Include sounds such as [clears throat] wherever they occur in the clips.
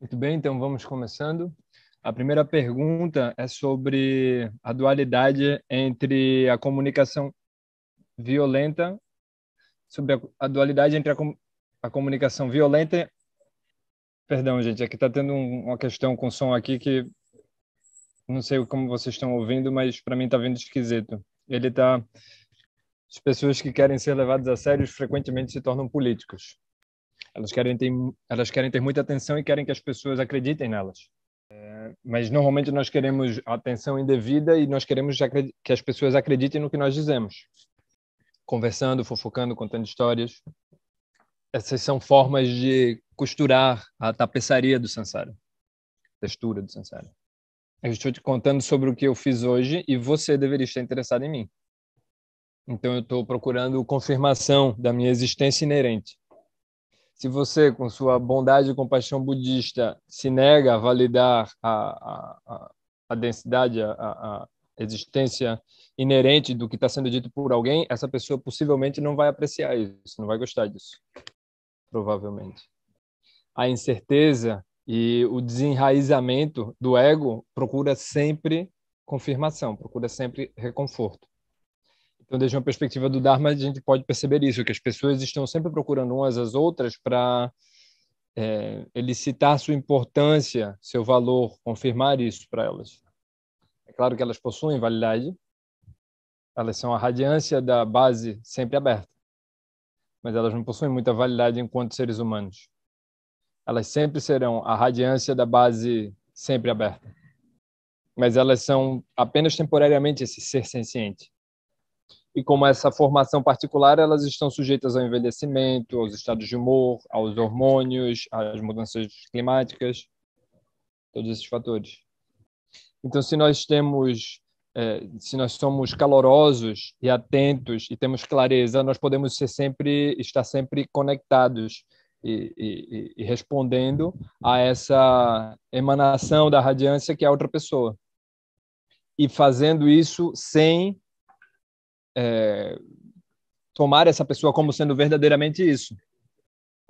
Muito bem, então vamos começando. A primeira pergunta é sobre a dualidade entre a comunicação violenta, sobre a, a dualidade entre a, a, comunicação violenta. Perdão, gente, aqui está tendo um, uma questão com som aqui que não sei como vocês estão ouvindo, mas para mim está vindo esquisito. Ele está. As pessoas que querem ser levadas a sério frequentemente se tornam políticos. Elas querem ter, elas querem ter muita atenção e querem que as pessoas acreditem nelas. É, mas normalmente nós queremos atenção indevida e nós queremos que as pessoas acreditem no que nós dizemos. Conversando, fofocando, contando histórias. Essas são formas de costurar a tapeçaria do Sansara, textura do Sansara. Eu estou te contando sobre o que eu fiz hoje e você deveria estar interessado em mim. Então eu estou procurando confirmação da minha existência inerente. Se você, com sua bondade e compaixão budista, se nega a validar a, a, a densidade, a, a existência inerente do que está sendo dito por alguém, essa pessoa possivelmente não vai apreciar isso, não vai gostar disso, provavelmente. A incerteza e o desenraizamento do ego procura sempre confirmação, procura sempre reconforto. Então, desde uma perspectiva do Dharma, a gente pode perceber isso, que as pessoas estão sempre procurando umas às outras para é, elicitar sua importância, seu valor, confirmar isso para elas. É claro que elas possuem validade, elas são a radiância da base sempre aberta, mas elas não possuem muita validade enquanto seres humanos. Elas sempre serão a radiância da base sempre aberta, mas elas são apenas temporariamente esse ser senciente e como essa formação particular, elas estão sujeitas ao envelhecimento, aos estados de humor, aos hormônios, às mudanças climáticas, todos esses fatores. Então, se nós temos, é, se nós somos calorosos e atentos e temos clareza, nós podemos ser sempre, estar sempre conectados e, e, e respondendo a essa emanação da radiância que é a outra pessoa. E fazendo isso sem é, tomar essa pessoa como sendo verdadeiramente isso.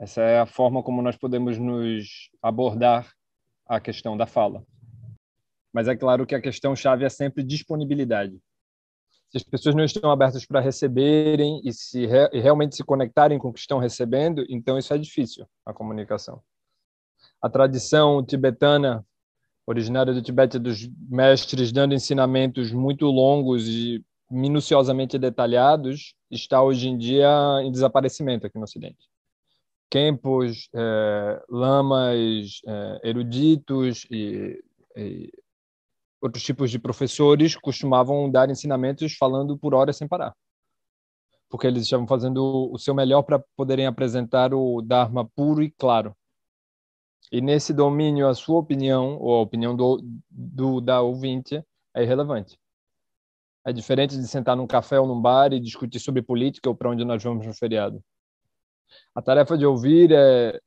Essa é a forma como nós podemos nos abordar a questão da fala. Mas é claro que a questão chave é sempre disponibilidade. Se as pessoas não estão abertas para receberem e se re realmente se conectarem com o que estão recebendo, então isso é difícil a comunicação. A tradição tibetana, originária do Tibete, dos mestres dando ensinamentos muito longos e minuciosamente detalhados, está hoje em dia em desaparecimento aqui no Ocidente. Campos, é, lamas, é, eruditos e, e outros tipos de professores costumavam dar ensinamentos falando por horas sem parar. Porque eles estavam fazendo o seu melhor para poderem apresentar o Dharma puro e claro. E nesse domínio, a sua opinião, ou a opinião do, do da ouvinte, é irrelevante. É diferente de sentar num café ou num bar e discutir sobre política ou para onde nós vamos no feriado. A tarefa de ouvir é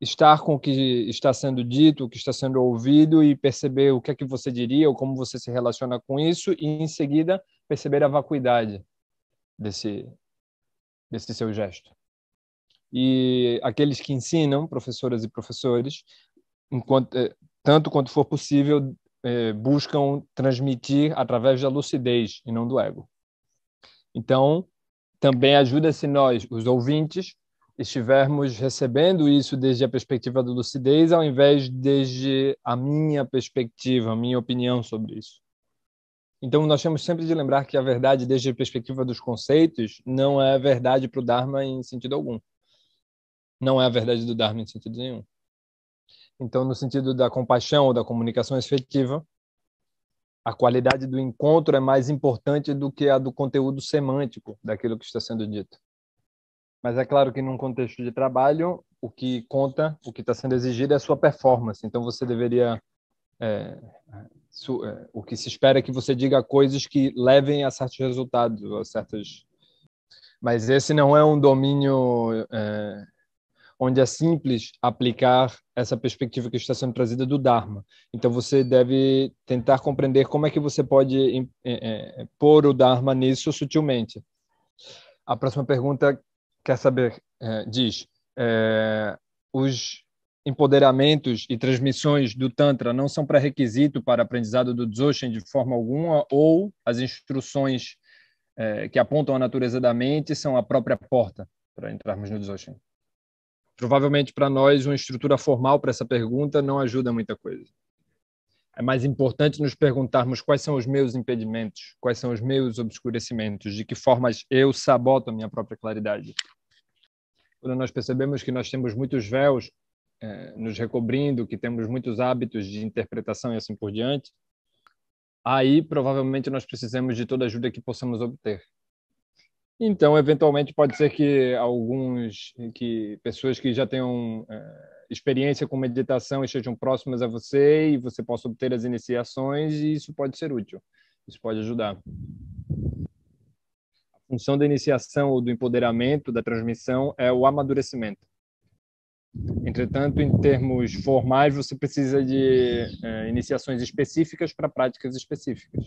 estar com o que está sendo dito, o que está sendo ouvido e perceber o que é que você diria ou como você se relaciona com isso e em seguida perceber a vacuidade desse desse seu gesto. E aqueles que ensinam, professoras e professores, enquanto eh, tanto quanto for possível, eh, buscam transmitir através da lucidez e não do ego. Então, também ajuda se nós, os ouvintes, estivermos recebendo isso desde a perspectiva da lucidez, ao invés desde a minha perspectiva, a minha opinião sobre isso. Então, nós temos sempre de lembrar que a verdade, desde a perspectiva dos conceitos, não é verdade para o Dharma em sentido algum. Não é a verdade do Dharma em sentido nenhum. Então, no sentido da compaixão ou da comunicação efetiva, a qualidade do encontro é mais importante do que a do conteúdo semântico daquilo que está sendo dito. Mas é claro que num contexto de trabalho, o que conta, o que está sendo exigido é a sua performance. Então, você deveria é, é o que se espera é que você diga coisas que levem a certos resultados, a certas. Mas esse não é um domínio é, onde é simples aplicar essa perspectiva que está sendo trazida do Dharma. Então, você deve tentar compreender como é que você pode é, é, pôr o Dharma nisso sutilmente. A próxima pergunta quer saber, é, diz, é, os empoderamentos e transmissões do Tantra não são pré-requisito para aprendizado do Dzogchen de forma alguma ou as instruções é, que apontam a natureza da mente são a própria porta para entrarmos no Dzogchen? provavelmente para nós uma estrutura formal para essa pergunta não ajuda muita coisa. É mais importante nos perguntarmos quais são os meus impedimentos, quais são os meus obscurecimentos, de que formas eu saboto a minha própria claridade. Quando nós percebemos que nós temos muitos véus é, nos recobrindo, que temos muitos hábitos de interpretação e assim por diante, aí provavelmente nós precisamos de toda ajuda que possamos obter. Então, eventualmente, pode ser que alguns, que pessoas que já tenham é, experiência com meditação estejam próximas a você e você possa obter as iniciações e isso pode ser útil. Isso pode ajudar. A função da iniciação ou do empoderamento, da transmissão, é o amadurecimento. Entretanto, em termos formais, você precisa de é, iniciações específicas para práticas específicas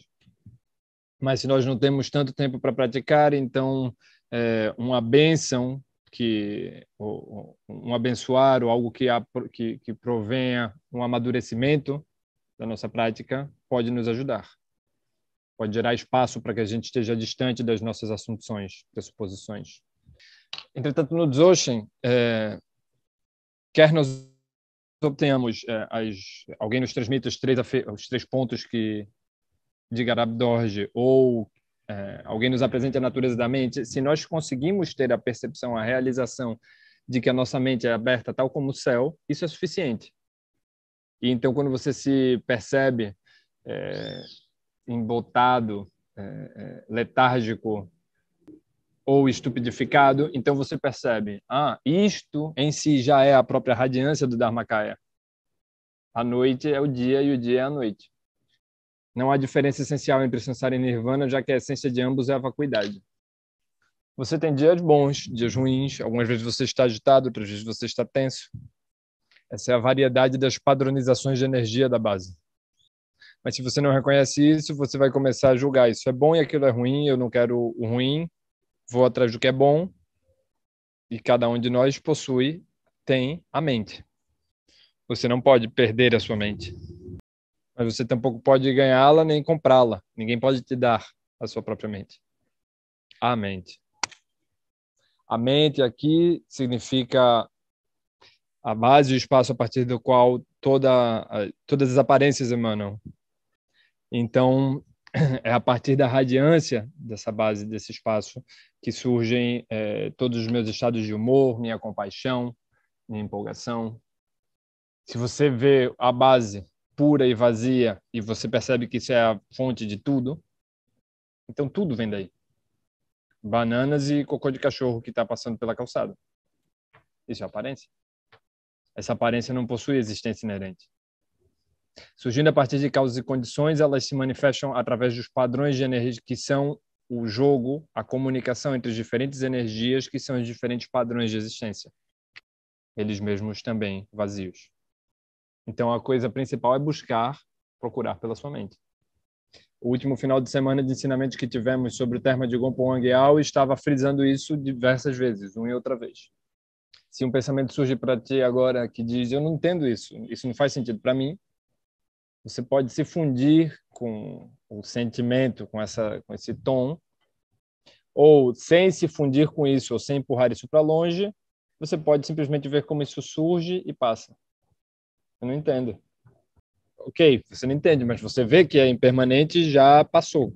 mas se nós não temos tanto tempo para praticar, então é, uma bênção, que ou, um abençoar ou algo que, há, que, que provenha um amadurecimento da nossa prática pode nos ajudar. Pode gerar espaço para que a gente esteja distante das nossas assunções, pressuposições. Entretanto, no Dzogchen, é, quer nós obtenhamos é, as, alguém nos transmite os três, os três pontos que de Garabdorje ou é, alguém nos apresente a natureza da mente, se nós conseguimos ter a percepção, a realização de que a nossa mente é aberta tal como o céu, isso é suficiente. E então, quando você se percebe é, embotado, é, é letárgico ou estupidificado, então você percebe, ah, isto em si já é a própria radiância do Dharmakaya. A noite é o dia e o dia é a noite. Não há diferença essencial entre Sansara e Nirvana, já que a essência de ambos é a vacuidade. Você tem dias bons, dias ruins, algumas vezes você está agitado, outras vezes você está tenso. Essa é a variedade das padronizações de energia da base. Mas se você não reconhece isso, você vai começar a julgar isso é bom e aquilo é ruim, eu não quero o ruim, vou atrás do que é bom. E cada um de nós possui, tem a mente. Você não pode perder a sua mente mas você tampouco pode ganhá-la nem comprá-la. Ninguém pode te dar a sua própria mente. A mente. A mente aqui significa a base, o espaço a partir do qual toda, todas as aparências emanam. Então, [clears throat] é a partir da radiância dessa base, desse espaço, que surgem é, todos os meus estados de humor, minha compaixão, minha empolgação. Se você vê a base pura e vazia e você percebe que isso é a fonte de tudo, então tudo vem daí. Bananas e cocô de cachorro que está passando pela calçada. Isso é aparência. Essa aparência não possui existência inerente. Surgindo a partir de causas e condições, elas se manifestam através dos padrões de energia que são o jogo, a comunicação entre as diferentes energias que são os diferentes padrões de existência. Eles mesmos também vazios. Então, a coisa principal é buscar, procurar pela sua mente. O último final de semana de ensinamento que tivemos sobre o termo de Gompong Yao estava frisando isso diversas vezes, uma e outra vez. Se um pensamento surge para ti agora que diz, eu não entendo isso, isso não faz sentido para mim, você pode se fundir com o sentimento, com, essa, com esse tom, ou sem se fundir com isso, ou sem empurrar isso para longe, você pode simplesmente ver como isso surge e passa. Eu não entendo. Ok, você não entende, mas você vê que é impermanente já passou.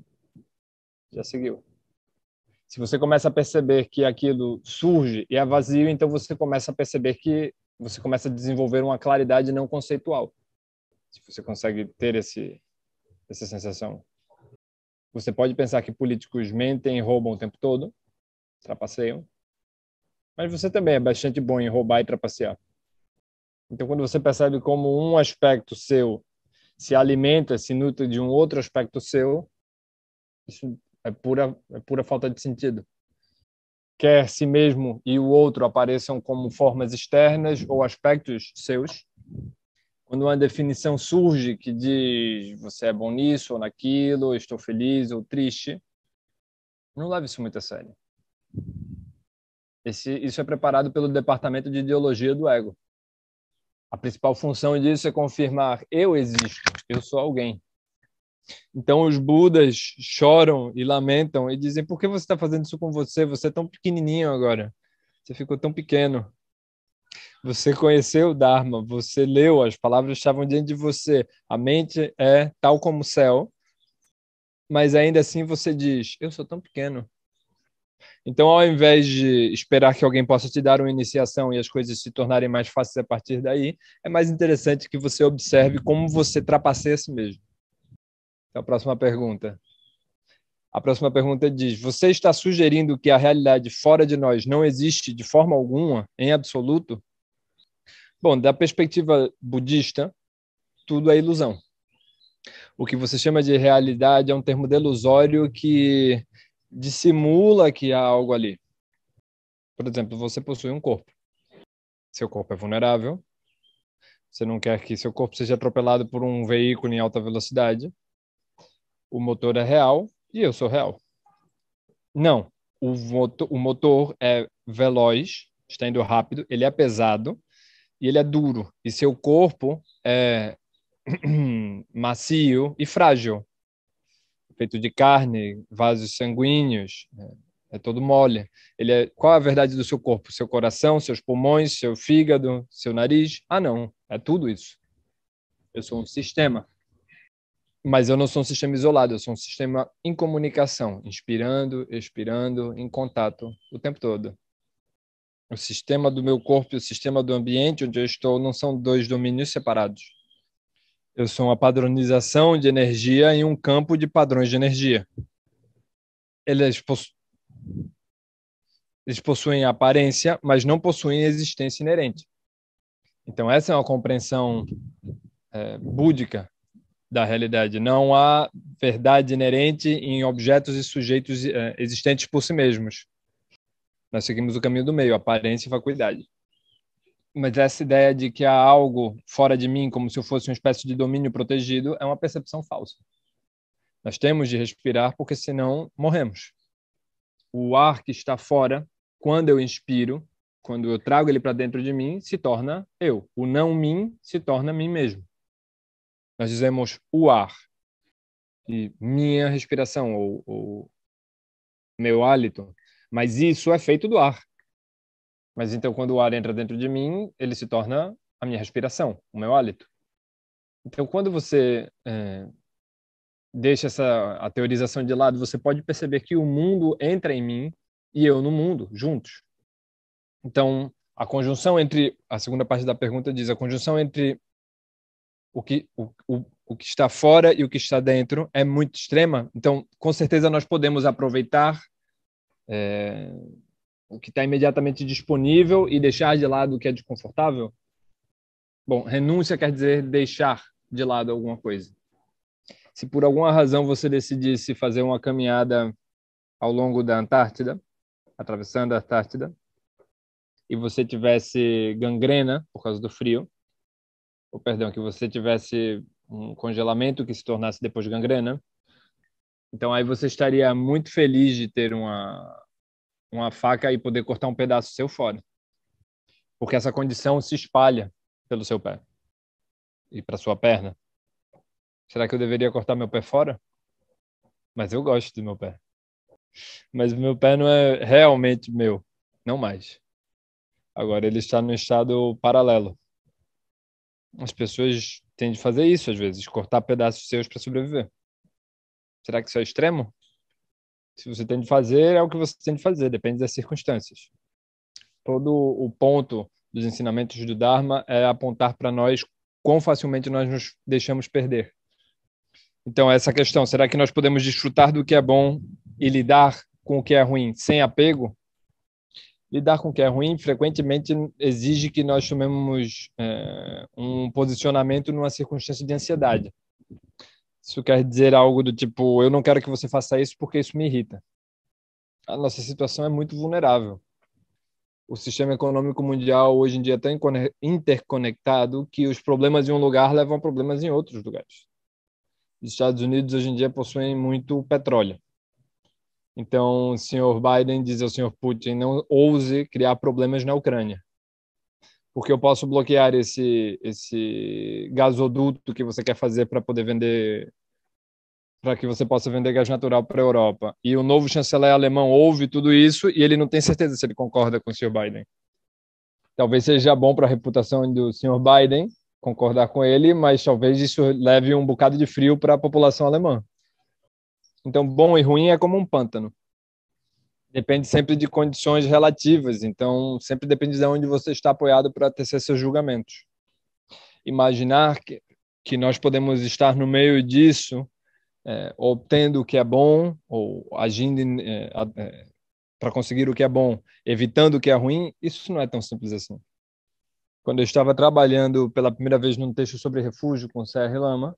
Já seguiu. Se você começa a perceber que aquilo surge e é vazio, então você começa a perceber que você começa a desenvolver uma claridade não conceitual. Se você consegue ter esse essa sensação. Você pode pensar que políticos mentem e roubam o tempo todo, trapaceiam, mas você também é bastante bom em roubar e trapacear. Então, quando você percebe como um aspecto seu se alimenta, se nutre de um outro aspecto seu, isso é pura, é pura falta de sentido. Quer si mesmo e o outro apareçam como formas externas ou aspectos seus, quando uma definição surge que diz você é bom nisso ou naquilo, ou estou feliz ou triste, não leve isso muito a sério. Esse, isso é preparado pelo Departamento de Ideologia do Ego. A principal função disso é confirmar: eu existo, eu sou alguém. Então os Budas choram e lamentam e dizem: por que você está fazendo isso com você? Você é tão pequenininho agora. Você ficou tão pequeno. Você conheceu o Dharma, você leu, as palavras estavam diante de você. A mente é tal como o céu, mas ainda assim você diz: eu sou tão pequeno. Então, ao invés de esperar que alguém possa te dar uma iniciação e as coisas se tornarem mais fáceis a partir daí, é mais interessante que você observe como você trapaceia si mesmo. Então, a próxima pergunta. A próxima pergunta diz: Você está sugerindo que a realidade fora de nós não existe de forma alguma, em absoluto? Bom, da perspectiva budista, tudo é ilusão. O que você chama de realidade é um termo delusório que dissimula que há algo ali. Por exemplo, você possui um corpo. Seu corpo é vulnerável. Você não quer que seu corpo seja atropelado por um veículo em alta velocidade. O motor é real e eu sou real. Não, o motor, o motor é veloz, está indo rápido, ele é pesado e ele é duro. E seu corpo é [clears throat] macio e frágil feito de carne, vasos sanguíneos, né, é todo mole. Ele é, qual a verdade do seu corpo? Seu coração, seus pulmões, seu fígado, seu nariz? Ah, não, é tudo isso. Eu sou um sistema. Mas eu não sou um sistema isolado, eu sou um sistema em comunicação, inspirando, expirando, em contato o tempo todo. O sistema do meu corpo e o sistema do ambiente onde eu estou não são dois domínios separados. Eu sou uma padronização de energia em um campo de padrões de energia. Eles, possu... Eles possuem aparência, mas não possuem existência inerente. Então, essa é uma compreensão é, búdica da realidade. Não há verdade inerente em objetos e sujeitos é, existentes por si mesmos. Nós seguimos o caminho do meio, aparência e faculdade. Mas essa ideia de que há algo fora de mim, como se eu fosse uma espécie de domínio protegido, é uma percepção falsa. Nós temos de respirar porque senão morremos. O ar que está fora, quando eu inspiro, quando eu trago ele para dentro de mim, se torna eu. O não mim se torna mim mesmo. Nós dizemos o ar e minha respiração ou, ou meu hálito, mas isso é feito do ar. Mas então, quando o ar entra dentro de mim, ele se torna a minha respiração, o meu hálito. Então, quando você é, deixa essa a teorização de lado, você pode perceber que o mundo entra em mim e eu no mundo, juntos. Então, a conjunção entre a segunda parte da pergunta diz a conjunção entre o que o, o, o que está fora e o que está dentro é muito extrema. Então, com certeza nós podemos aproveitar é, o que está imediatamente disponível e deixar de lado o que é desconfortável? Bom, renúncia quer dizer deixar de lado alguma coisa. Se por alguma razão você decidisse fazer uma caminhada ao longo da Antártida, atravessando a Antártida, e você tivesse gangrena por causa do frio, ou perdão, que você tivesse um congelamento que se tornasse depois gangrena, então aí você estaria muito feliz de ter uma uma faca e poder cortar um pedaço seu fora. Porque essa condição se espalha pelo seu pé e para sua perna. Será que eu deveria cortar meu pé fora? Mas eu gosto do meu pé. Mas meu pé não é realmente meu, não mais. Agora ele está no estado paralelo. As pessoas tendem a fazer isso às vezes, cortar pedaços seus para sobreviver. Será que isso é extremo? Se você tem de fazer, é o que você tem de fazer, depende das circunstâncias. Todo o ponto dos ensinamentos do Dharma é apontar para nós quão facilmente nós nos deixamos perder. Então, essa questão, será que nós podemos desfrutar do que é bom e lidar com o que é ruim sem apego? Lidar com o que é ruim frequentemente exige que nós tomemos é, um posicionamento numa circunstância de ansiedade. Isso quer dizer algo do tipo, eu não quero que você faça isso porque isso me irrita. A nossa situação é muito vulnerável. O sistema econômico mundial hoje em dia é tão interconectado que os problemas em um lugar levam a problemas em outros lugares. Os Estados Unidos hoje em dia possuem muito petróleo. Então, o senhor Biden diz ao senhor Putin: não ouse criar problemas na Ucrânia porque eu posso bloquear esse, esse gasoduto que você quer fazer para poder vender, para que você possa vender gás natural para a Europa. E o novo chanceler alemão ouve tudo isso e ele não tem certeza se ele concorda com o senhor Biden. Talvez seja bom para a reputação do senhor Biden concordar com ele, mas talvez isso leve um bocado de frio para a população alemã. Então, bom e ruim é como um pântano. Depende sempre de condições relativas, então sempre depende de onde você está apoiado para tecer seus julgamentos. Imaginar que, que nós podemos estar no meio disso, é, obtendo o que é bom, ou agindo é, é, para conseguir o que é bom, evitando o que é ruim, isso não é tão simples assim. Quando eu estava trabalhando pela primeira vez num texto sobre refúgio com o Serra Lama,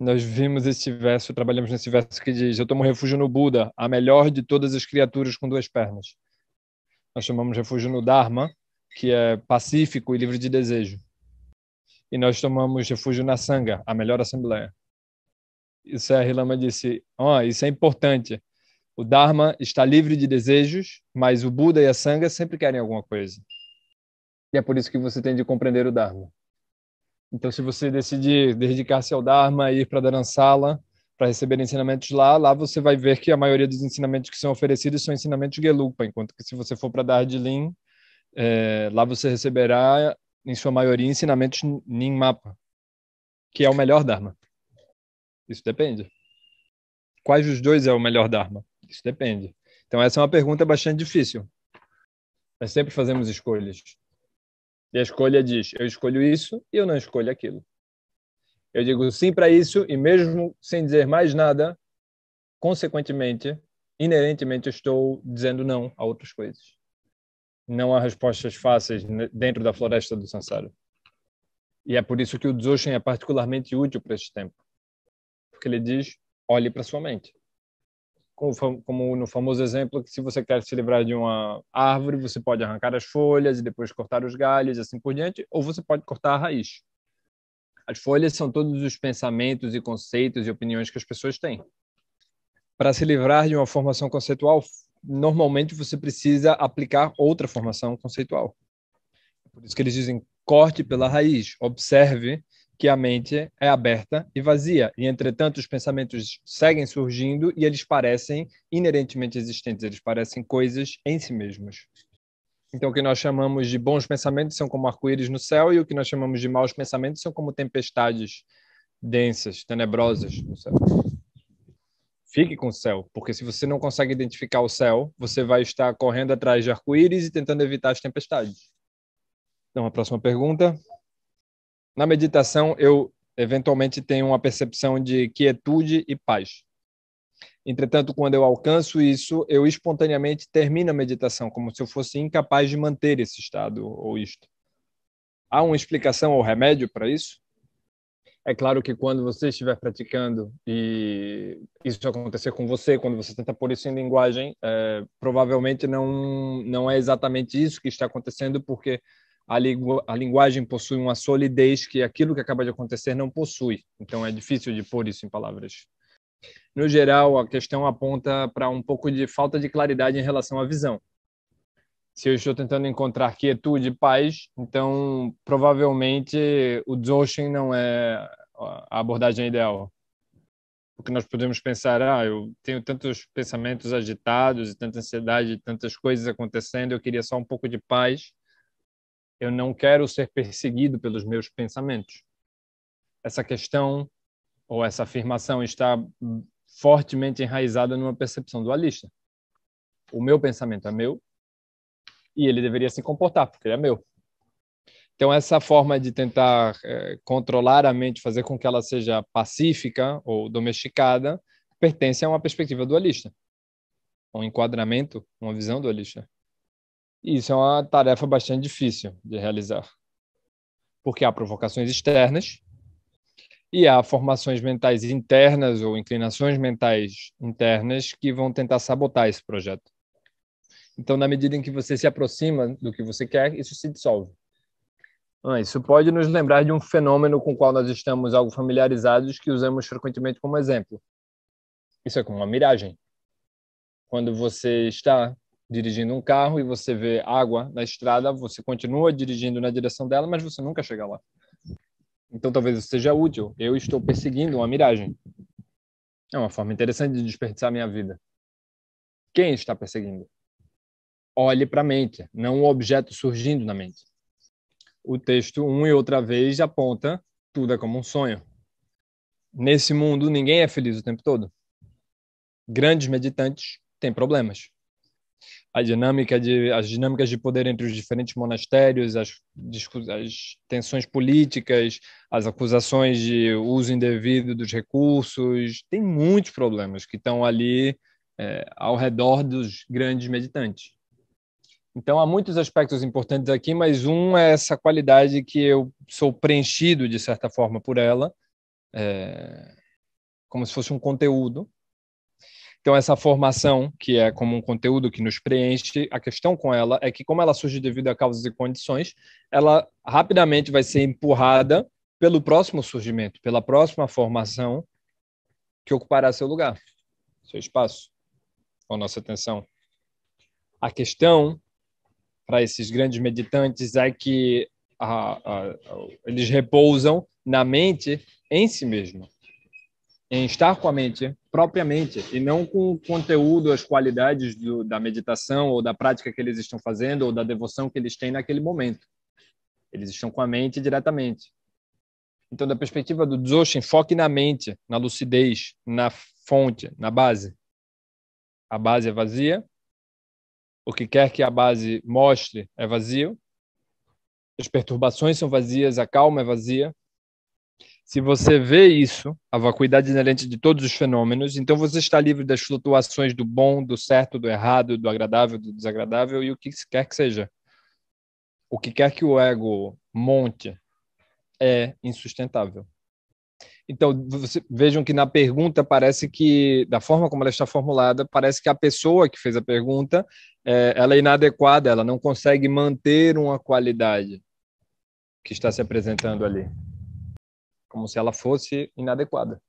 nós vimos esse verso, trabalhamos nesse verso que diz: Eu tomo refúgio no Buda, a melhor de todas as criaturas com duas pernas. Nós chamamos refúgio no Dharma, que é pacífico e livre de desejo. E nós tomamos refúgio na Sangha, a melhor assembleia. Isso é, Rilama disse: oh, Isso é importante. O Dharma está livre de desejos, mas o Buda e a Sangha sempre querem alguma coisa. E é por isso que você tem de compreender o Dharma. Então, se você decidir dedicar-se ao Dharma e ir para Dharamsala para receber ensinamentos lá, lá você vai ver que a maioria dos ensinamentos que são oferecidos são ensinamentos Gelupa, enquanto que se você for para Darjeeling, é, lá você receberá, em sua maioria, ensinamentos Ninmapa, que é o melhor Dharma. Isso depende. Quais dos dois é o melhor Dharma? Isso depende. Então, essa é uma pergunta bastante difícil. Nós sempre fazemos escolhas. E a escolha diz: eu escolho isso e eu não escolho aquilo. Eu digo sim para isso e, mesmo sem dizer mais nada, consequentemente, inerentemente, estou dizendo não a outras coisas. Não há respostas fáceis dentro da floresta do samsara. E é por isso que o Dzogchen é particularmente útil para este tempo. Porque ele diz: olhe para sua mente como no famoso exemplo que se você quer se livrar de uma árvore, você pode arrancar as folhas e depois cortar os galhos e assim por diante, ou você pode cortar a raiz. As folhas são todos os pensamentos e conceitos e opiniões que as pessoas têm. Para se livrar de uma formação conceitual, normalmente você precisa aplicar outra formação conceitual. Por isso que eles dizem corte pela raiz, observe que a mente é aberta e vazia, e entretanto os pensamentos seguem surgindo e eles parecem inerentemente existentes, eles parecem coisas em si mesmos. Então, o que nós chamamos de bons pensamentos são como arco-íris no céu, e o que nós chamamos de maus pensamentos são como tempestades densas, tenebrosas no céu. Fique com o céu, porque se você não consegue identificar o céu, você vai estar correndo atrás de arco-íris e tentando evitar as tempestades. Então, a próxima pergunta na meditação eu eventualmente tenho uma percepção de quietude e paz. Entretanto, quando eu alcanço isso, eu espontaneamente termino a meditação, como se eu fosse incapaz de manter esse estado ou isto. Há uma explicação ou remédio para isso? É claro que quando você estiver praticando e isso acontecer com você, quando você tenta pôr isso em linguagem, é, provavelmente não, não é exatamente isso que está acontecendo, porque a, lingu a linguagem possui uma solidez que aquilo que acaba de acontecer não possui. Então é difícil de pôr isso em palavras. No geral, a questão aponta para um pouco de falta de claridade em relação à visão. Se eu estou tentando encontrar quietude e paz, então provavelmente o Dzogchen não é a abordagem ideal. Porque nós podemos pensar, ah, eu tenho tantos pensamentos agitados e tanta ansiedade, tantas coisas acontecendo, eu queria só um pouco de paz. Eu não quero ser perseguido pelos meus pensamentos. Essa questão ou essa afirmação está fortemente enraizada numa percepção dualista. O meu pensamento é meu e ele deveria se comportar porque ele é meu. Então essa forma de tentar é, controlar a mente, fazer com que ela seja pacífica ou domesticada, pertence a uma perspectiva dualista, um enquadramento, uma visão dualista. Isso é uma tarefa bastante difícil de realizar, porque há provocações externas e há formações mentais internas ou inclinações mentais internas que vão tentar sabotar esse projeto. Então, na medida em que você se aproxima do que você quer, isso se dissolve. Ah, isso pode nos lembrar de um fenômeno com o qual nós estamos algo familiarizados que usamos frequentemente como exemplo. Isso é como uma miragem. Quando você está dirigindo um carro e você vê água na estrada, você continua dirigindo na direção dela, mas você nunca chega lá. Então talvez isso seja útil. Eu estou perseguindo uma miragem. É uma forma interessante de desperdiçar minha vida. Quem está perseguindo? Olhe para a mente, não o objeto surgindo na mente. O texto, uma e outra vez, aponta tudo é como um sonho. Nesse mundo, ninguém é feliz o tempo todo. Grandes meditantes têm problemas a dinâmica de, as dinâmicas de poder entre os diferentes monastérios, as, as tensões políticas, as acusações de uso indevido dos recursos. Tem muitos problemas que estão ali é, ao redor dos grandes meditantes. Então, há muitos aspectos importantes aqui, mas um é essa qualidade que eu sou preenchido, de certa forma, por ela, é, como se fosse um conteúdo, então, essa formação, que é como um conteúdo que nos preenche, a questão com ela é que, como ela surge devido a causas e condições, ela rapidamente vai ser empurrada pelo próximo surgimento, pela próxima formação que ocupará seu lugar, seu espaço, com nossa atenção. A questão para esses grandes meditantes é que a, a, a, eles repousam na mente em si mesmo em estar com a mente, propriamente, e não com o conteúdo, as qualidades do, da meditação ou da prática que eles estão fazendo ou da devoção que eles têm naquele momento. Eles estão com a mente diretamente. Então, da perspectiva do Dzogchen, foque na mente, na lucidez, na fonte, na base. A base é vazia. O que quer que a base mostre é vazio. As perturbações são vazias, a calma é vazia. Se você vê isso, a vacuidade inerente de todos os fenômenos, então você está livre das flutuações do bom, do certo, do errado, do agradável, do desagradável e o que quer que seja. O que quer que o ego monte é insustentável. Então, você, vejam que na pergunta parece que, da forma como ela está formulada, parece que a pessoa que fez a pergunta é, ela é inadequada, ela não consegue manter uma qualidade que está se apresentando ali como se ela fosse inadequada.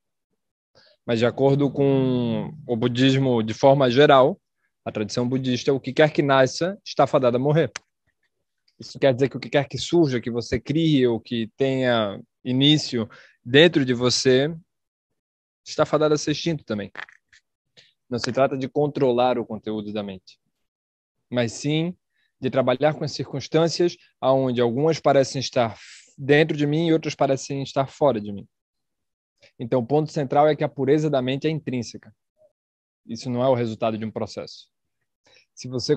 Mas de acordo com o budismo de forma geral, a tradição budista, o que quer que nasça está fadado a morrer. Isso quer dizer que o que quer que surja, que você crie ou que tenha início dentro de você, está fadado a ser extinto também. Não se trata de controlar o conteúdo da mente, mas sim de trabalhar com as circunstâncias aonde algumas parecem estar dentro de mim e outros parecem estar fora de mim. Então, o ponto central é que a pureza da mente é intrínseca. Isso não é o resultado de um processo. Se você,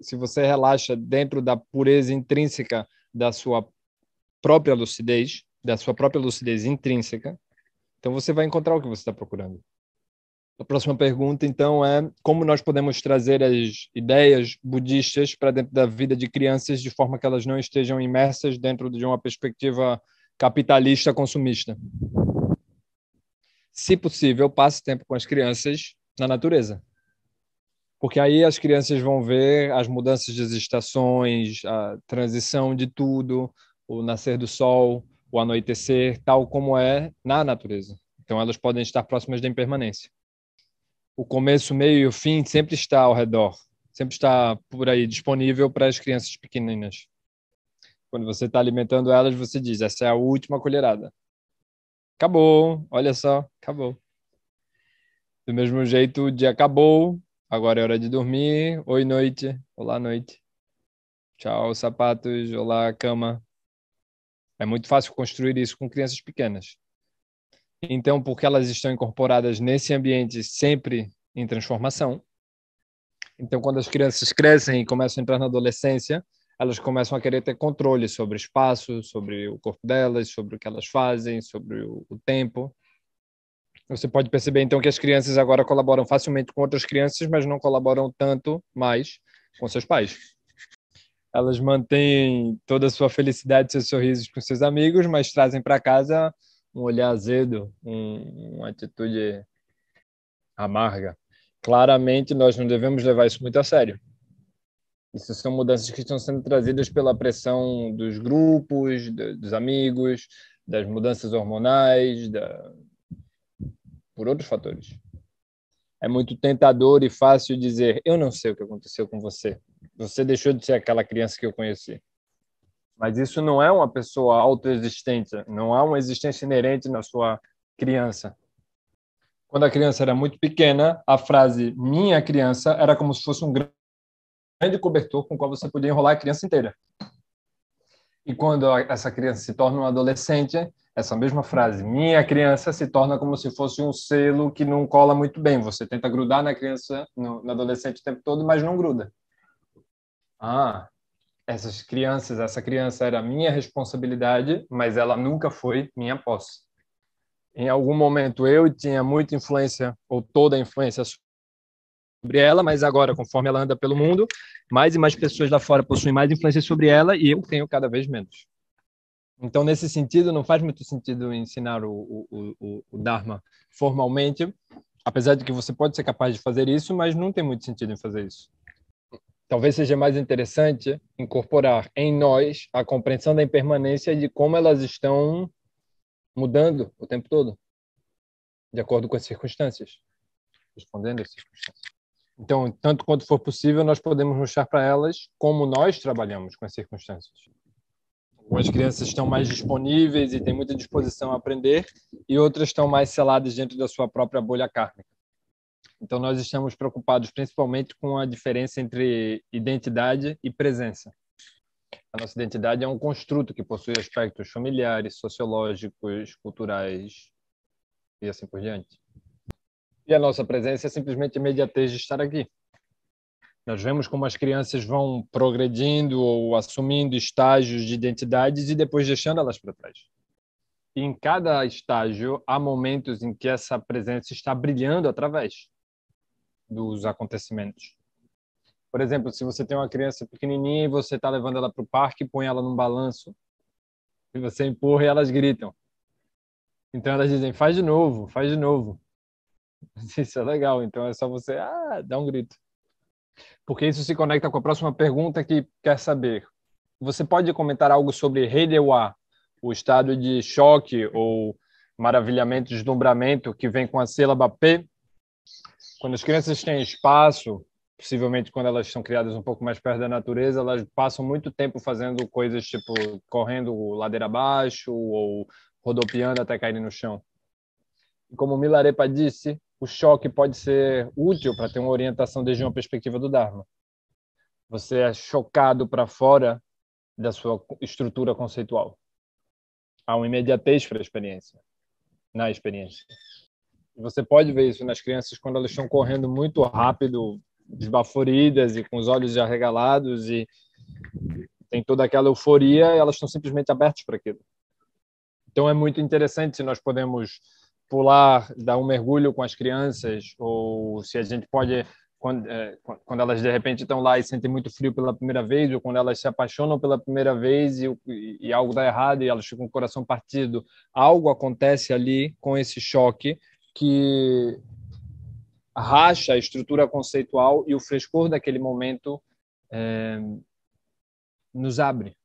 se você relaxa dentro da pureza intrínseca da sua própria lucidez, da sua própria lucidez intrínseca, então você vai encontrar o que você está procurando. A próxima pergunta, então, é como nós podemos trazer as ideias budistas para dentro da vida de crianças de forma que elas não estejam imersas dentro de uma perspectiva capitalista consumista? Se possível, passe tempo com as crianças na natureza. Porque aí as crianças vão ver as mudanças das estações, a transição de tudo, o nascer do sol, o anoitecer, tal como é na natureza. Então, elas podem estar próximas da impermanência o começo, o meio e o fim sempre está ao redor, sempre está por aí disponível para as crianças pequeninas. Quando você está alimentando elas, você diz: essa é a última colherada. Acabou, olha só, acabou. Do mesmo jeito, o dia acabou, agora é hora de dormir. Oi, noite. Olá, noite. Tchau, sapatos. Olá, cama. É muito fácil construir isso com crianças pequenas. Então, porque elas estão incorporadas nesse ambiente sempre em transformação. Então, quando as crianças crescem e começam a entrar na adolescência, elas começam a querer ter controle sobre o espaço, sobre o corpo delas, sobre o que elas fazem, sobre o, o tempo. Você pode perceber então que as crianças agora colaboram facilmente com outras crianças, mas não colaboram tanto mais com seus pais. Elas mantêm toda a sua felicidade, seus sorrisos com seus amigos, mas trazem para casa um olhar azedo, um, uma atitude amarga. Claramente, nós não devemos levar isso muito a sério. Isso são mudanças que estão sendo trazidas pela pressão dos grupos, de, dos amigos, das mudanças hormonais, da... por outros fatores. É muito tentador e fácil dizer: eu não sei o que aconteceu com você. Você deixou de ser aquela criança que eu conheci. Mas isso não é uma pessoa autoexistente, não há uma existência inerente na sua criança. Quando a criança era muito pequena, a frase minha criança era como se fosse um grande cobertor com o qual você podia enrolar a criança inteira. E quando essa criança se torna um adolescente, essa mesma frase, minha criança, se torna como se fosse um selo que não cola muito bem. Você tenta grudar na criança, no, no adolescente o tempo todo, mas não gruda. Ah, essas crianças, essa criança era minha responsabilidade, mas ela nunca foi minha posse. Em algum momento eu tinha muita influência, ou toda a influência sobre ela, mas agora, conforme ela anda pelo mundo, mais e mais pessoas lá fora possuem mais influência sobre ela e eu tenho cada vez menos. Então, nesse sentido, não faz muito sentido ensinar o, o, o, o Dharma formalmente, apesar de que você pode ser capaz de fazer isso, mas não tem muito sentido em fazer isso. Talvez seja mais interessante incorporar em nós a compreensão da impermanência de como elas estão mudando o tempo todo, de acordo com as circunstâncias, respondendo às circunstâncias. Então, tanto quanto for possível, nós podemos mostrar para elas como nós trabalhamos com as circunstâncias. Algumas crianças estão mais disponíveis e têm muita disposição a aprender, e outras estão mais seladas dentro da sua própria bolha kármica. Então, nós estamos preocupados principalmente com a diferença entre identidade e presença. A nossa identidade é um construto que possui aspectos familiares, sociológicos, culturais e assim por diante. E a nossa presença é simplesmente a imediatez de estar aqui. Nós vemos como as crianças vão progredindo ou assumindo estágios de identidades e depois deixando elas para trás. E em cada estágio, há momentos em que essa presença está brilhando através dos acontecimentos. Por exemplo, se você tem uma criança pequenininha e você está levando ela para o parque, e põe ela num balanço, e você empurra e elas gritam. Então elas dizem, faz de novo, faz de novo. [laughs] Isso é legal. Então é só você ah, dar um grito. Porque isso se conecta com a próxima pergunta que quer saber. Você pode comentar algo sobre Heidewa, o estado de choque ou maravilhamento, deslumbramento que vem com a sílaba P? quando as crianças têm espaço, possivelmente quando elas são criadas um pouco mais perto da natureza, elas passam muito tempo fazendo coisas tipo correndo ladeira abaixo ou rodopiando até cair no chão. como Milarepa disse, o choque pode ser útil para ter uma orientação desde uma perspectiva do Dharma. Você é chocado para fora da sua estrutura conceitual. Há um imediatez para a experiência, na experiência você pode ver isso nas crianças quando elas estão correndo muito rápido, desbaforidas e com os olhos arregalados e tem toda aquela euforia, elas estão simplesmente abertas para aquilo. Então é muito interessante se nós podemos pular, dar um mergulho com as crianças ou se a gente pode quando, é, quando, elas de repente estão lá e sentem muito frio pela primeira vez, ou quando elas se apaixonam pela primeira vez e, e algo dá errado e elas ficam com o coração partido, algo acontece ali com esse choque que racha a estrutura conceitual e o frescor daquele momento é, nos abre.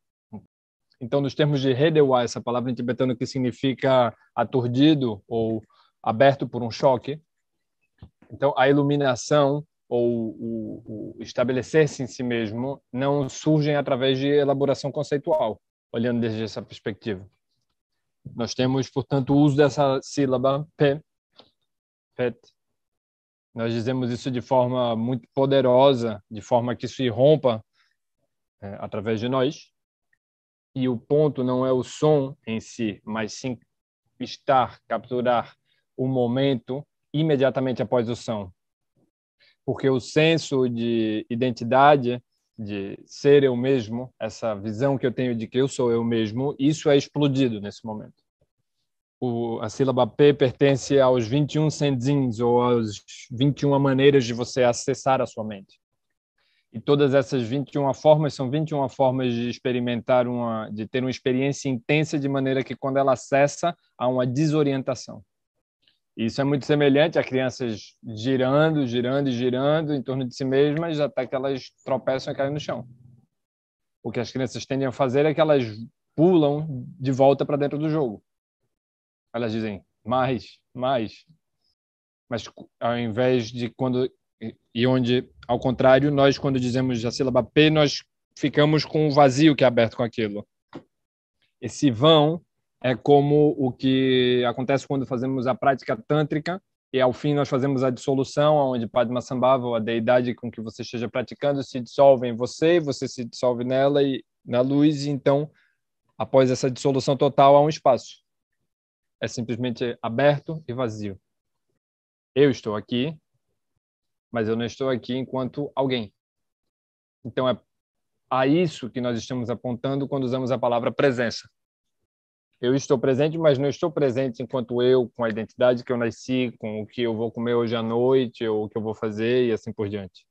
Então, nos termos de Hedewa, essa palavra em tibetano que significa aturdido ou aberto por um choque, então a iluminação ou o, o estabelecer-se em si mesmo não surgem através de elaboração conceitual, olhando desde essa perspectiva. Nós temos, portanto, o uso dessa sílaba P nós dizemos isso de forma muito poderosa, de forma que isso irrompa é, através de nós. E o ponto não é o som em si, mas sim estar, capturar o momento imediatamente após o som. Porque o senso de identidade, de ser eu mesmo, essa visão que eu tenho de que eu sou eu mesmo, isso é explodido nesse momento o, a sílaba P pertence aos 21 sentins ou às 21 maneiras de você acessar a sua mente. E todas essas 21 formas são 21 formas de experimentar uma, de ter uma experiência intensa de maneira que quando ela acessa há uma desorientação. Isso é muito semelhante a crianças girando, girando e girando em torno de si mesmas até que elas tropeçam e caem no chão. O que as crianças tendem a fazer é que elas pulam de volta para dentro do jogo elas dizem mais, mais. Mas ao invés de quando e onde, ao contrário, nós quando dizemos a sílaba p, nós ficamos com o vazio que é aberto com aquilo. Esse vão é como o que acontece quando fazemos a prática tântrica e ao fim nós fazemos a dissolução, onde Padma Sambhava, ou a deidade com que você esteja praticando, se dissolve em você, você se dissolve nela e na luz, e então após essa dissolução total há um espaço é simplesmente aberto e vazio. Eu estou aqui, mas eu não estou aqui enquanto alguém. Então é a isso que nós estamos apontando quando usamos a palavra presença. Eu estou presente, mas não estou presente enquanto eu, com a identidade que eu nasci, com o que eu vou comer hoje à noite, ou o que eu vou fazer e assim por diante.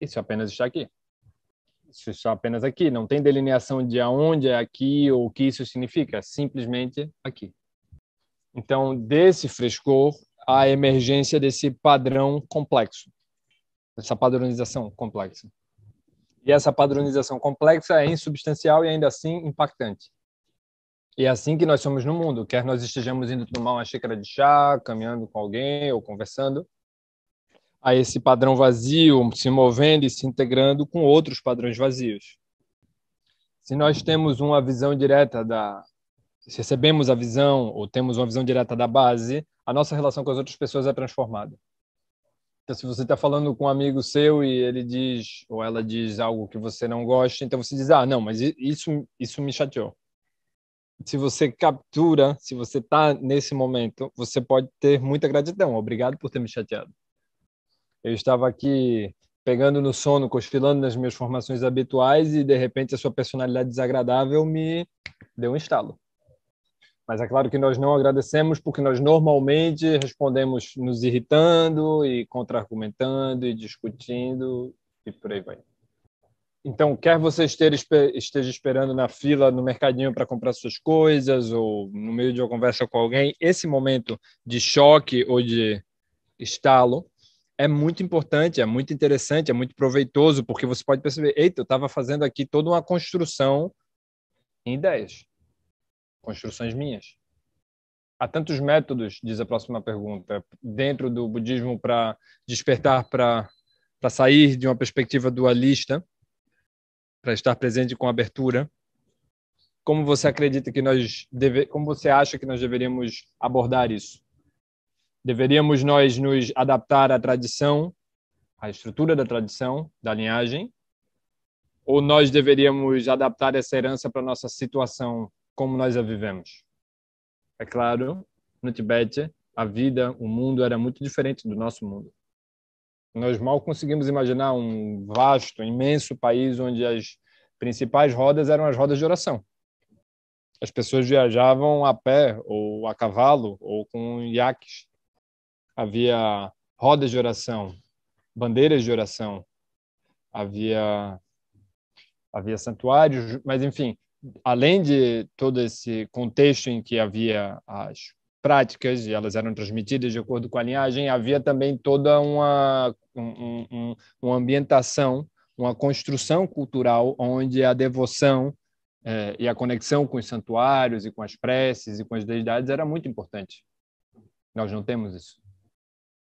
Isso apenas está aqui. Isso está apenas aqui. Não tem delineação de aonde é aqui ou o que isso significa. É simplesmente aqui. Então, desse frescor, a emergência desse padrão complexo, dessa padronização complexa. E essa padronização complexa é insubstancial e ainda assim impactante. E é assim que nós somos no mundo, quer nós estejamos indo tomar uma xícara de chá, caminhando com alguém ou conversando, a esse padrão vazio se movendo e se integrando com outros padrões vazios. Se nós temos uma visão direta da recebemos a visão ou temos uma visão direta da base, a nossa relação com as outras pessoas é transformada. Então, se você está falando com um amigo seu e ele diz ou ela diz algo que você não gosta, então você diz: ah, não, mas isso isso me chateou. Se você captura, se você está nesse momento, você pode ter muita gratidão. Obrigado por ter me chateado. Eu estava aqui pegando no sono, cochilando nas minhas formações habituais e de repente a sua personalidade desagradável me deu um estalo. Mas é claro que nós não agradecemos porque nós normalmente respondemos nos irritando e contra-argumentando e discutindo e por aí vai. Então, quer você esteja esperando na fila no mercadinho para comprar suas coisas ou no meio de uma conversa com alguém, esse momento de choque ou de estalo é muito importante, é muito interessante, é muito proveitoso, porque você pode perceber, eita, eu estava fazendo aqui toda uma construção em ideias construções minhas. Há tantos métodos, diz a próxima pergunta, dentro do budismo para despertar, para sair de uma perspectiva dualista, para estar presente com abertura. Como você acredita que nós deve, como você acha que nós deveríamos abordar isso? Deveríamos nós nos adaptar à tradição, à estrutura da tradição, da linhagem, ou nós deveríamos adaptar essa herança para a nossa situação como nós a vivemos. É claro, no Tibete, a vida, o mundo era muito diferente do nosso mundo. Nós mal conseguimos imaginar um vasto, imenso país onde as principais rodas eram as rodas de oração. As pessoas viajavam a pé, ou a cavalo, ou com iaques. Havia rodas de oração, bandeiras de oração, havia havia santuários, mas enfim, além de todo esse contexto em que havia as práticas e elas eram transmitidas de acordo com a linhagem, havia também toda uma, um, um, uma ambientação, uma construção cultural onde a devoção eh, e a conexão com os santuários e com as preces e com as deidades era muito importante. Nós não temos isso.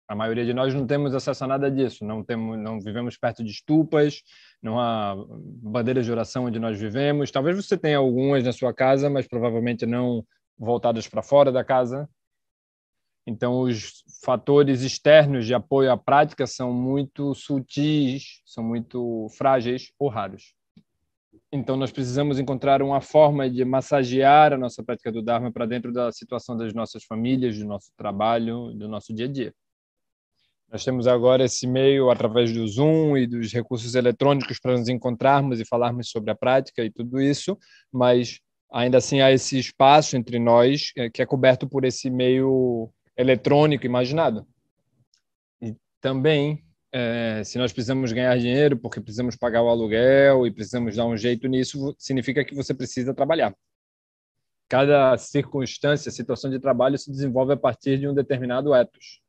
A maioria de nós não temos acesso a nada disso, não temos, não vivemos perto de estupas, não há bandeiras de oração onde nós vivemos. Talvez você tenha algumas na sua casa, mas provavelmente não voltadas para fora da casa. Então, os fatores externos de apoio à prática são muito sutis, são muito frágeis ou raros. Então, nós precisamos encontrar uma forma de massagear a nossa prática do Dharma para dentro da situação das nossas famílias, do nosso trabalho, do nosso dia a dia. Nós temos agora esse meio através do Zoom e dos recursos eletrônicos para nos encontrarmos e falarmos sobre a prática e tudo isso, mas ainda assim há esse espaço entre nós eh, que é coberto por esse meio eletrônico imaginado. E também, é, se nós precisamos ganhar dinheiro porque precisamos pagar o aluguel e precisamos dar um jeito nisso, significa que você precisa trabalhar cada circunstância, situação de trabalho se desenvolve a partir de um determinado ethos.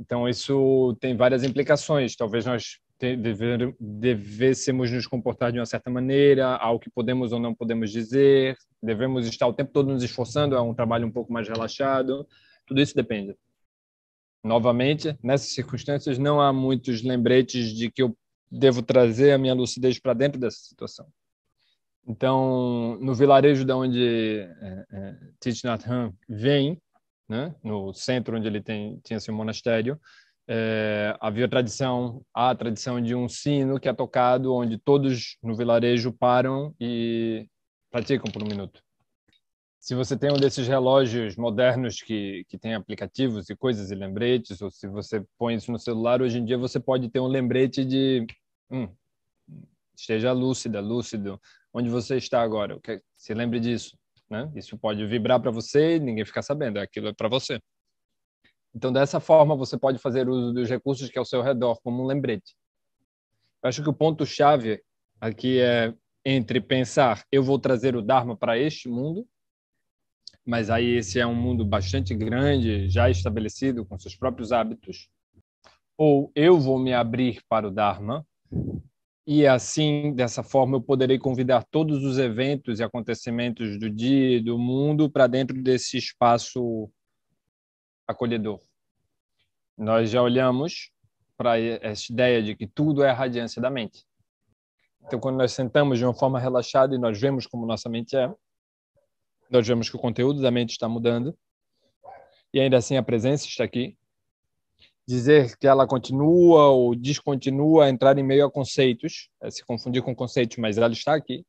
Então, isso tem várias implicações. Talvez nós dever, devêssemos nos comportar de uma certa maneira, ao que podemos ou não podemos dizer, devemos estar o tempo todo nos esforçando, é um trabalho um pouco mais relaxado, tudo isso depende. Novamente, nessas circunstâncias, não há muitos lembretes de que eu devo trazer a minha lucidez para dentro dessa situação. Então, no vilarejo de onde é, é, Thich Nhat Hanh vem, né? no centro onde ele tem, tinha seu monastério, é, havia tradição, a tradição de um sino que é tocado, onde todos no vilarejo param e praticam por um minuto. Se você tem um desses relógios modernos que, que tem aplicativos e coisas e lembretes, ou se você põe isso no celular, hoje em dia você pode ter um lembrete de hum, esteja lúcida, lúcido, onde você está agora, é, se lembre disso né? Isso pode vibrar para você e ninguém ficar sabendo, é aquilo é para você. Então, dessa forma, você pode fazer uso dos recursos que é ao seu redor como um lembrete. Eu acho que o ponto chave aqui é entre pensar eu vou trazer o Dharma para este mundo, mas aí esse é um mundo bastante grande, já estabelecido com seus próprios hábitos, ou eu vou me abrir para o Dharma, e assim, dessa forma, eu poderei convidar todos os eventos e acontecimentos do dia e do mundo para dentro desse espaço acolhedor. Nós já olhamos para essa ideia de que tudo é a radiância da mente. Então, quando nós sentamos de uma forma relaxada e nós vemos como nossa mente é, nós vemos que o conteúdo da mente está mudando e ainda assim a presença está aqui dizer que ela continua ou descontinua, entrar em meio a conceitos, é se confundir com conceitos, mas ela está aqui,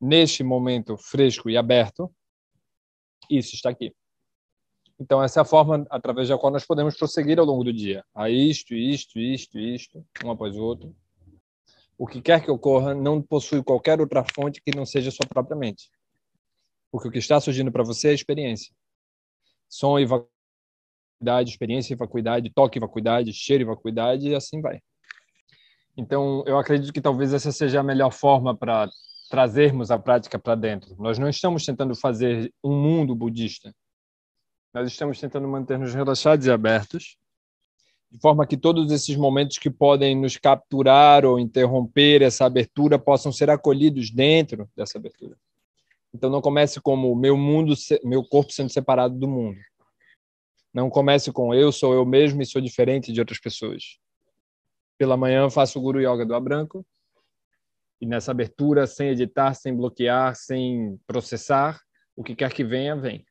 neste momento fresco e aberto, isso está aqui. Então, essa é a forma através da qual nós podemos prosseguir ao longo do dia. A isto, isto, isto, isto, um após o outro. O que quer que ocorra não possui qualquer outra fonte que não seja sua própria mente. Porque o que está surgindo para você é a experiência. Som e vacuidade, experiência e vacuidade, toque e vacuidade, cheiro e vacuidade, e assim vai. Então, eu acredito que talvez essa seja a melhor forma para trazermos a prática para dentro. Nós não estamos tentando fazer um mundo budista. Nós estamos tentando manter-nos relaxados e abertos, de forma que todos esses momentos que podem nos capturar ou interromper essa abertura possam ser acolhidos dentro dessa abertura. Então não comece como meu mundo, meu corpo sendo separado do mundo. Não comece com eu sou eu mesmo e sou diferente de outras pessoas. Pela manhã faço o Guru Yoga do Abranco e nessa abertura, sem editar, sem bloquear, sem processar, o que quer que venha, vem.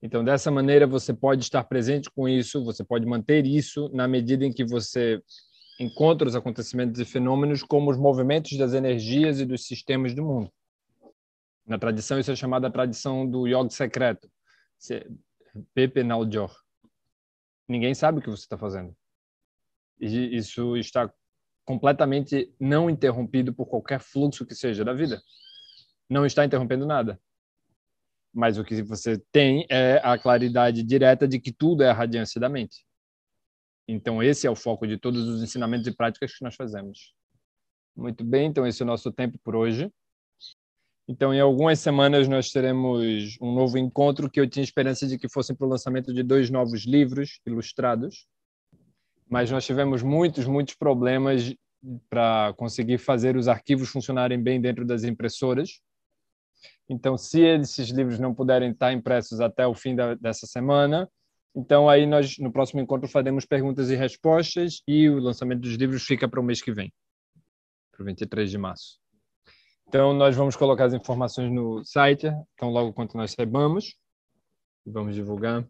Então, dessa maneira, você pode estar presente com isso, você pode manter isso na medida em que você encontra os acontecimentos e fenômenos como os movimentos das energias e dos sistemas do mundo. Na tradição, isso é chamado a tradição do yoga secreto. Pepe Naldior. Ninguém sabe o que você está fazendo. E isso está completamente não interrompido por qualquer fluxo que seja da vida. Não está interrompendo nada. Mas o que você tem é a claridade direta de que tudo é a radiância da mente. Então, esse é o foco de todos os ensinamentos e práticas que nós fazemos. Muito bem, então esse é o nosso tempo por hoje. Então, em algumas semanas, nós teremos um novo encontro que eu tinha esperança de que fossem para o lançamento de dois novos livros ilustrados, mas nós tivemos muitos, muitos problemas para conseguir fazer os arquivos funcionarem bem dentro das impressoras. Então, se esses livros não puderem estar impressos até o fim da, dessa semana, então aí nós no próximo encontro faremos perguntas e respostas e o lançamento dos livros fica para o mês que vem, para o 23 de março. Então, nós vamos colocar as informações no site, então logo quando nós saibamos, vamos divulgar.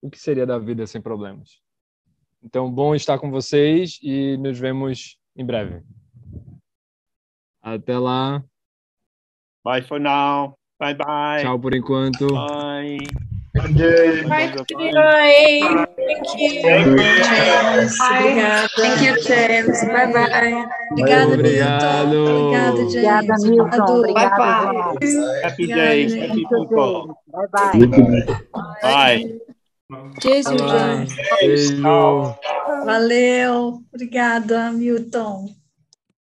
O que seria da vida sem problemas? Então, bom estar com vocês e nos vemos em breve. Até lá. Bye for now. Bye bye. Tchau por enquanto. Bye. Bye. Bye. bye. bye. Thank you. James. Obrigada. Thank you, James. Bye bye. Obrigada, Milton. Obrigada, James. Obrigada, Milton. Adoro. Bye bye. Happy days. Happy people. Bye bye. Bye. Beijo, James. Valeu. Obrigada, Milton.